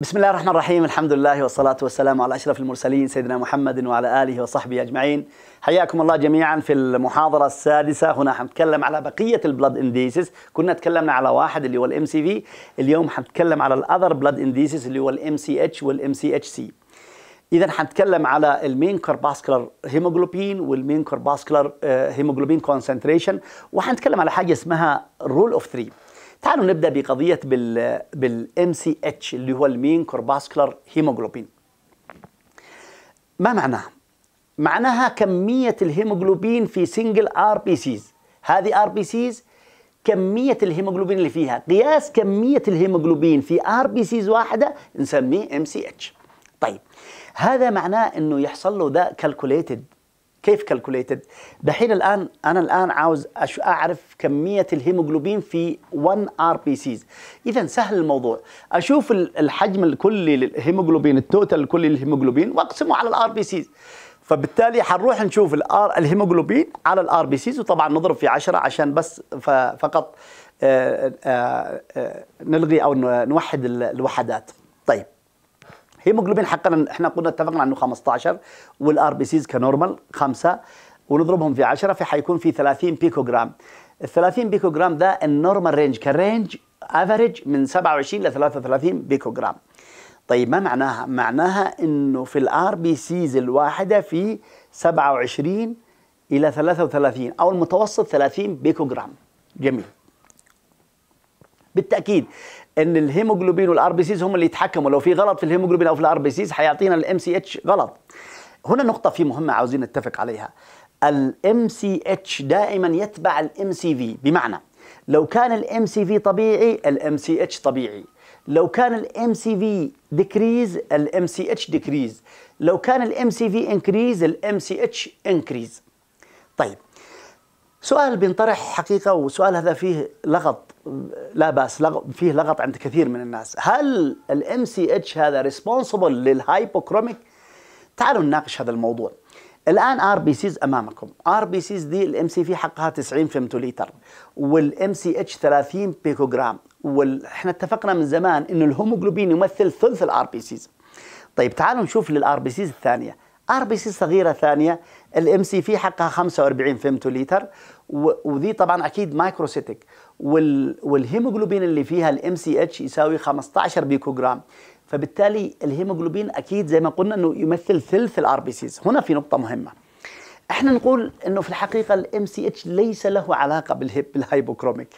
بسم الله الرحمن الرحيم الحمد لله والصلاة والسلام على أشرف المرسلين سيدنا محمد وعلى آله وصحبه أجمعين حياكم الله جميعا في المحاضرة السادسة هنا حنتكلم على بقية البلد انديسيس كنا تكلمنا على واحد اللي هو الام سي في اليوم حنتكلم على الاذر بلد انديسيس اللي هو الام سي اتش والام سي اتش سي اذا حنتكلم على المين كارباسكولار هيموجلوبين والمين كارباسكولار هيموجلوبين كونسنتريشن وحنتكلم على حاجه اسمها رول اوف 3 تعالوا نبدا بقضيه بال بالام سي اتش اللي هو المين كورباسكولار هيموجلوبين ما معناها معناها كميه الهيموجلوبين في سنجل ار بي سيز هذه ار بي سيز كميه الهيموجلوبين اللي فيها قياس كميه الهيموجلوبين في ار بي سيز واحده نسميه ام سي اتش طيب هذا معناه انه يحصل له ده كالكوليتد كيف كالكوليتد دحين الان انا الان عاوز اعرف كميه الهيموجلوبين في 1 ار بي سيز اذا سهل الموضوع اشوف الحجم الكلي للهيموجلوبين التوتال الكلي للهيموجلوبين واقسمه على الار بي سيز فبالتالي حنروح نشوف الار الهيموجلوبين على الار بي سيز وطبعا نضرب في 10 عشان بس فقط آه، آه، آه، نلغي او نوحد الوحدات طيب هيموجلوبين حقنا احنا قلنا اتفقنا انه 15 والار بي سيز كنورمال 5 ونضربهم في 10 فحيكون في 30 بيكوغرام ال 30 بيكوغرام ده النورمال رينج كرينج افريج من 27 ل 33 بيكوغرام طيب ما معناها؟ معناها انه في الار بي سيز الواحده في 27 الى 33 او المتوسط 30 بيكوغرام جميل بالتاكيد ان الهيموجلوبين والار بي سيز هم اللي يتحكموا لو في غلط في الهيموجلوبين او في الار بي سيز حيعطينا الام سي اتش غلط هنا نقطه في مهمه عاوزين نتفق عليها الام سي اتش دائما يتبع الام سي في بمعنى لو كان الام سي في طبيعي الام سي اتش طبيعي لو كان الام سي في ديكريز الام سي اتش ديكريز لو كان الام سي في انكريز الام سي اتش انكريز طيب سؤال بينطرح حقيقة وسؤال هذا فيه لغط لا بأس لغط فيه لغط عند كثير من الناس هل الام سي اتش هذا ريسبونسبل للهايبوكروميك تعالوا نناقش هذا الموضوع الان ار بي سيز امامكم ار بي سيز دي الام سي في حقها 90 فيمتوليتر والام سي اتش 30 بيكوغرام واحنا اتفقنا من زمان انه الهيموجلوبين يمثل ثلث الار بي سيز طيب تعالوا نشوف للار بي سيز الثانيه ار بي سي صغيره ثانيه الام سي في حقها 45 لتر وذي طبعا اكيد مايكروسيتك وال والهيموجلوبين اللي فيها الام سي اتش يساوي 15 بيكوغرام فبالتالي الهيموجلوبين اكيد زي ما قلنا انه يمثل ثلث الار بي سيز هنا في نقطه مهمه احنا نقول انه في الحقيقه الام سي اتش ليس له علاقه بالهيب بالهايبوكروميك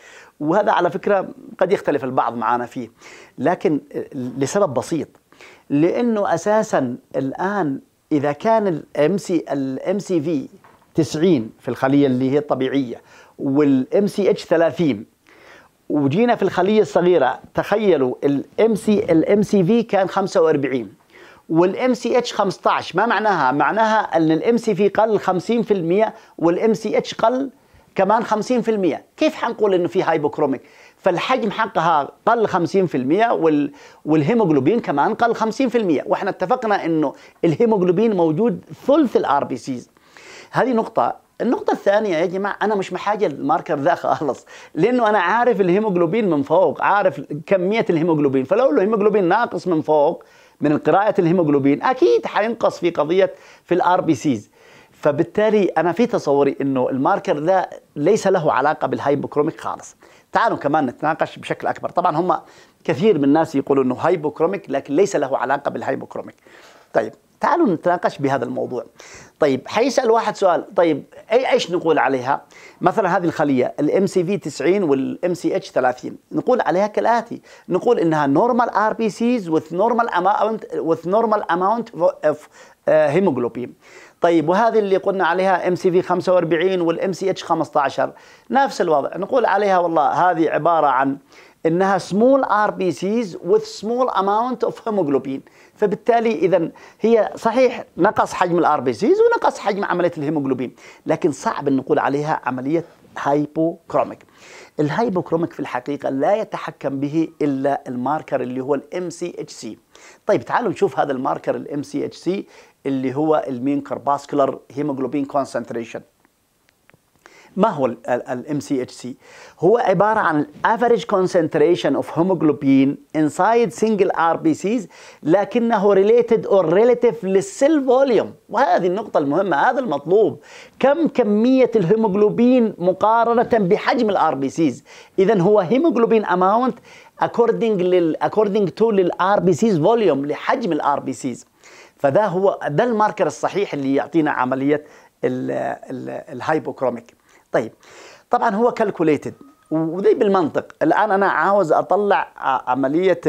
وهذا على فكره قد يختلف البعض معنا فيه لكن لسبب بسيط لانه اساسا الان اذا كان الام سي الام سي في 90 في الخليه اللي هي الطبيعيه والام سي اتش 30 وجينا في الخليه الصغيره تخيلوا الام سي الام سي في كان 45 والام سي اتش 15 ما معناها؟ معناها ان الام سي في قل 50% والام سي اتش قل كمان 50% كيف حنقول انه في هايبوكروميك فالحجم حقها قل 50% وال... والهيموجلوبين كمان قل 50% واحنا اتفقنا انه الهيموجلوبين موجود ثلث الار بي سيز هذه نقطه النقطة الثانية يا جماعة أنا مش محاجة الماركر ذا خالص لأنه أنا عارف الهيموجلوبين من فوق عارف كمية الهيموجلوبين فلو الهيموجلوبين ناقص من فوق من قراءة الهيموجلوبين أكيد حينقص في قضية في الار بي سيز فبالتالي انا في تصوري انه الماركر ده ليس له علاقه بالهايبوكروميك خالص تعالوا كمان نتناقش بشكل اكبر طبعا هم كثير من الناس يقولوا انه هايبوكروميك لكن ليس له علاقه بالهايبوكروميك طيب تعالوا نتناقش بهذا الموضوع طيب حيسال واحد سؤال طيب اي ايش نقول عليها مثلا هذه الخليه الام سي في 90 والام سي اتش 30 نقول عليها كالاتي نقول انها نورمال ار بي سيز وذ نورمال اماونت وذ نورمال اماونت اوف هيموجلوبين طيب وهذه اللي قلنا عليها ام سي في 45 والام سي اتش 15 نفس الوضع نقول عليها والله هذه عباره عن انها سمول ار بي سيز وذ سمول اماونت اوف هيموجلوبين فبالتالي اذا هي صحيح نقص حجم الار بي سيز ونقص حجم عمليه الهيموجلوبين لكن صعب ان نقول عليها عمليه هايبوكروميك الهايبوكروميك في الحقيقه لا يتحكم به الا الماركر اللي هو الام سي اتش سي طيب تعالوا نشوف هذا الماركر الام سي اتش سي اللي هو المين كارباسكولار هيموجلوبين كونسنتريشن ما هو الام سي اتش سي هو عباره عن الافريج كونسنتريشن اوف هيموجلوبين انسايد سنجل ار بي سيز لكنه ريليتد اور ريليتيف للسيل فوليوم وهذه النقطه المهمه هذا المطلوب كم كميه الهيموجلوبين مقارنه بحجم الار بي سيز اذا هو هيموجلوبين اماونت اكوردنج لل اكوردنج تو للار بي سيز فوليوم لحجم الار بي سيز فده هو ده الماركر الصحيح اللي يعطينا عمليه الهايبوكروميك طيب طبعا هو كالكوليتد وذي بالمنطق الان انا عاوز اطلع عمليه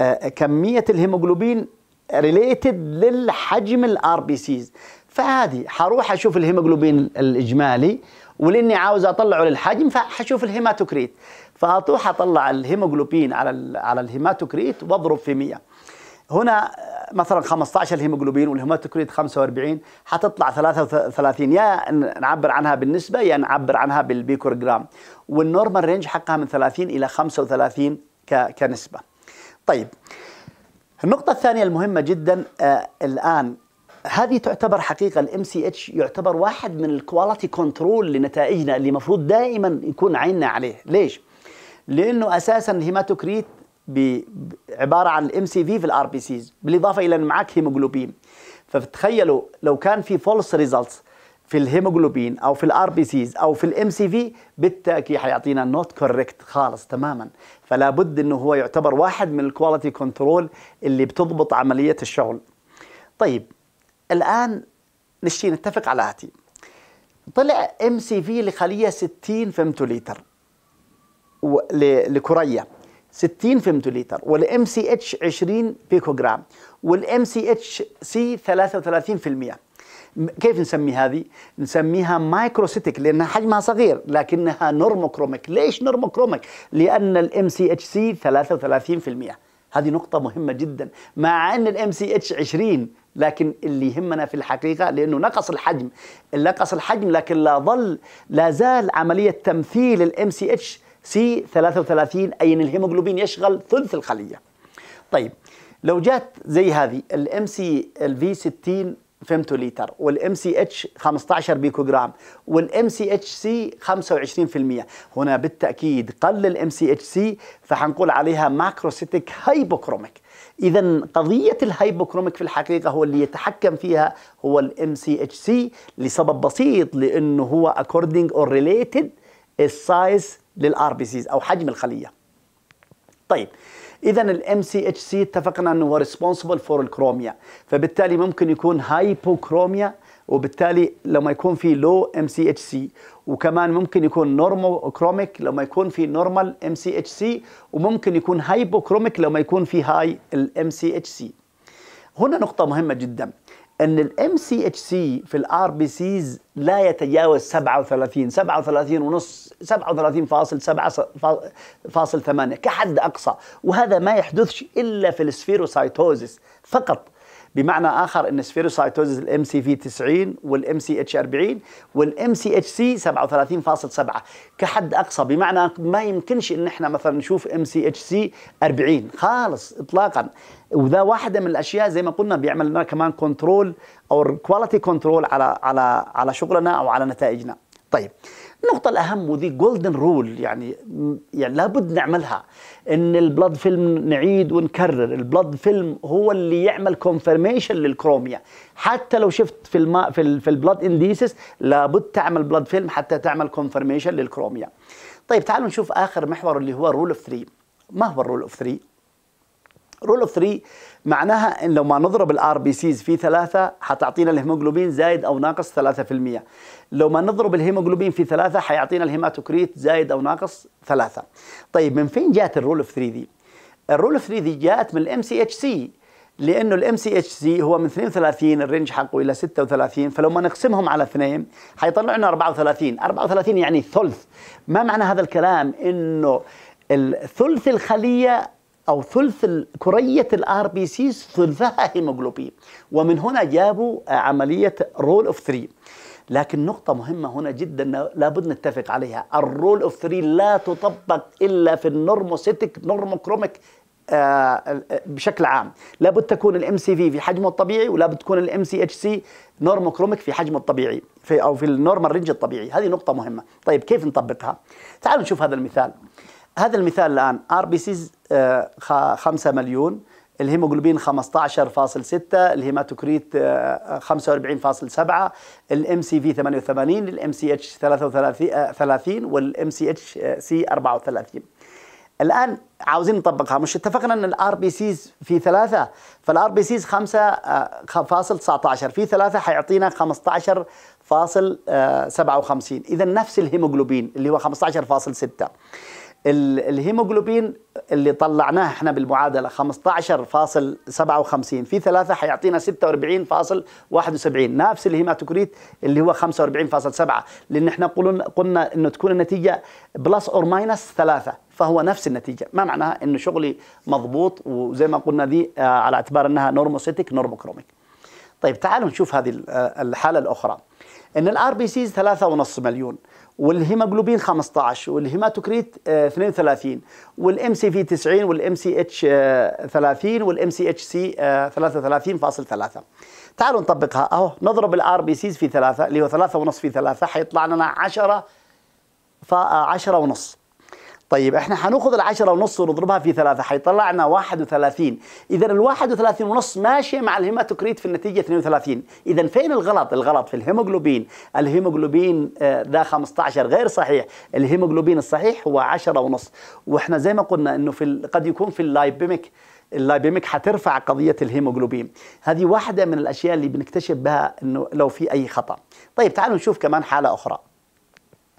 آه، كميه الهيموجلوبين ريليتد للحجم الار بي سيز فعادي حروح اشوف الهيموجلوبين الاجمالي ولاني عاوز اطلعه للحجم فحشوف الهيماتوكريت فاطوح اطلع الهيموجلوبين على على الهيماتوكريت واضرب في 100 هنا مثلا 15 الهيموجلوبين والهيماتوكريت 45 حتطلع 33 يا نعبر عنها بالنسبه يا نعبر عنها بالبيكور جرام والنورمال رينج حقها من 30 الى 35 كنسبه. طيب النقطة الثانية المهمة جدا آه الآن هذه تعتبر حقيقة الام سي اتش يعتبر واحد من الكواليتي كنترول لنتائجنا اللي المفروض دائما يكون عيننا عليه، ليش؟ لانه اساسا الهيماتوكريت عباره عن الام سي في في الار بي سيز بالاضافه الى ان معاك هيموجلوبين فتخيلوا لو كان في فولس ريزلتس في الهيموجلوبين او في الار بي سيز او في الام سي في بالتاكيد حيعطينا نوت كوريكت خالص تماما فلا بد انه هو يعتبر واحد من الكواليتي كنترول اللي بتضبط عمليه الشغل طيب الان نشتي نتفق على هاتي طلع ام سي في لخليه 60 فيمتوليتر لكريه 60 فيمتوليتر والام سي اتش 20 بيكوجرام والام سي اتش سي 33% كيف نسمي هذه؟ نسميها مايكروسيتك لانها حجمها صغير لكنها نورموكروميك، ليش نورموكروميك؟ لان الام سي اتش سي 33% هذه نقطة مهمة جدا مع ان الام سي اتش 20 لكن اللي يهمنا في الحقيقة لأنه نقص الحجم نقص الحجم لكن لا ظل لا زال عملية تمثيل الام سي اتش سي 33 أي أن الهيموجلوبين يشغل ثلث الخلية طيب لو جات زي هذه الام سي الفي 60 فيمتوليتر والام سي اتش 15 بيكوجرام والام سي اتش سي 25% هنا بالتاكيد قل الام سي اتش سي فحنقول عليها ماكروسيتيك هايبوكروميك اذا قضيه الهايبوكروميك في الحقيقه هو اللي يتحكم فيها هو الام سي اتش سي لسبب بسيط لانه هو اكوردنج اور ريليتد السايز للار بي سيز او حجم الخليه طيب اذا الام سي اتش سي اتفقنا انه هو ريسبونسبل فور الكروميا فبالتالي ممكن يكون هايبوكروميا وبالتالي لما يكون في لو ام سي اتش سي وكمان ممكن يكون كروميك لما يكون في نورمال ام سي اتش سي وممكن يكون هايبوكروميك لما يكون في هاي الام سي اتش سي هنا نقطة مهمة جدا ان الام سي اتش سي في الار بي سيز لا يتجاوز 37 37 ونص 37 فاصل فاصل 7 8 كحد اقصى وهذا ما يحدثش الا في السفيروسايتوزس فقط بمعنى اخر ان سفيروسايتوزز الام سي في 90 والام سي اتش 40 والام سي اتش سي 37.7 كحد اقصى بمعنى ما يمكنش ان احنا مثلا نشوف ام سي اتش سي 40 خالص اطلاقا وذا واحده من الاشياء زي ما قلنا بيعمل لنا كمان كنترول او كواليتي كنترول على على على شغلنا او على نتائجنا طيب النقطة الأهم وذي جولدن رول يعني يعني لابد نعملها إن البلاد فيلم نعيد ونكرر البلاد فيلم هو اللي يعمل كونفرميشن للكروميا حتى لو شفت في الما في, ال في البلاد انديسس لابد تعمل بلاد فيلم حتى تعمل كونفرميشن للكروميا طيب تعالوا نشوف آخر محور اللي هو رول اوف 3 ما هو الرول اوف 3 رول اوف 3 معناها ان لو ما نضرب الار بي سيز في ثلاثة حتعطينا الهيموجلوبين زايد او ناقص 3% لو ما نضرب الهيموجلوبين في ثلاثة حيعطينا الهيماتوكريت زايد او ناقص ثلاثة طيب من فين جات الرول اوف 3 دي الرول اوف 3 دي جات من الام سي اتش سي لانه الام سي اتش سي هو من 32 الرينج حقه الى 36 فلو ما نقسمهم على اثنين حيطلع لنا 34 34 يعني ثلث ما معنى هذا الكلام انه الثلث الخليه او ثلث كريه الار بي سيز ثلثها هيموجلوبين ومن هنا جابوا عمليه رول اوف 3 لكن نقطة مهمة هنا جدا لابد نتفق عليها الرول اوف 3 لا تطبق الا في النورموسيتك نورموكروميك آه، آه، بشكل عام لابد تكون الام سي في في حجمه الطبيعي ولابد تكون الام سي اتش سي نورموكروميك في حجمه الطبيعي في او في النورمال رينج الطبيعي هذه نقطه مهمه طيب كيف نطبقها تعالوا نشوف هذا المثال هذا المثال الان ار بي سيز 5 مليون الهيموجلوبين 15.6 الهيماتوكريت 45.7 آه، الام سي في 88 الام سي اتش 33 آه، والام سي اتش سي 34 الان عاوزين نطبقها مش اتفقنا ان الار بي سيز في ثلاثه فالار بي سيز 5.19 آه، في ثلاثه حيعطينا 15.57 اذا نفس الهيموجلوبين اللي هو 15.6 الهيموجلوبين اللي طلعناه احنا بالمعادله 15.57 في ثلاثه حيعطينا 46.71 نفس الهيماتوكريت اللي هو 45.7 لان احنا قلنا قلنا انه تكون النتيجه بلس اور ماينس ثلاثه فهو نفس النتيجه ما معناها انه شغلي مضبوط وزي ما قلنا دي آه، على اعتبار انها نورموسيتك نورموكروميك طيب تعالوا نشوف هذه آه، الحاله الاخرى ان الار بي سيز 3.5 مليون والهيموجلوبين 15 والهيماتوكريت 32 والام سي في 90 والام سي اتش 30 والام سي اتش سي 33.3 تعالوا نطبقها اهو نضرب الار بي سيز في 3 اللي هو 3.5 في 3 حيطلع لنا 10 ف 10.5 طيب احنا هناخذ العشرة ونص ونضربها في ثلاثة حيطلعنا 31 اذا ال 31 ونص ماشية مع الهيماتوكريت في النتيجة 32 اذا فين الغلط الغلط في الهيموجلوبين الهيموجلوبين ذا 15 غير صحيح الهيموجلوبين الصحيح هو 10 ونص واحنا زي ما قلنا انه في قد يكون في اللايبيميك اللايبيميك حترفع قضية الهيموجلوبين هذه واحدة من الأشياء اللي بنكتشف بها أنه لو في أي خطأ طيب تعالوا نشوف كمان حالة أخرى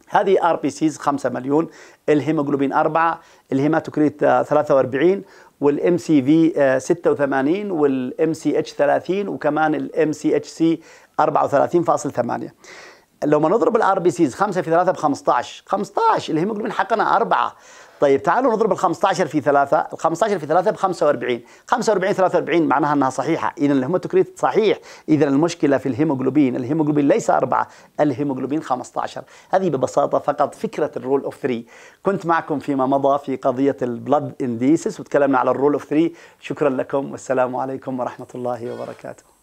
هذه ار بي سيز 5 مليون الهيموجلوبين 4 الهيماتوكريت 43 والام سي في 86 والام سي اتش 30 وكمان الام سي اتش سي 34.8 لو ما نضرب الار بي سيز 5 في 3 ب 15 15 الهيموجلوبين حقنا 4 طيب تعالوا نضرب ال 15 في 3 ال 15 في 3 ب 45 45 43 معناها انها صحيحه اذا الهيموتوكريت صحيح اذا المشكله في الهيموجلوبين الهيموجلوبين ليس 4 الهيموجلوبين 15 هذه ببساطه فقط فكره الرول اوف 3 كنت معكم فيما مضى في قضيه البلد انديسس وتكلمنا على الرول اوف 3 شكرا لكم والسلام عليكم ورحمه الله وبركاته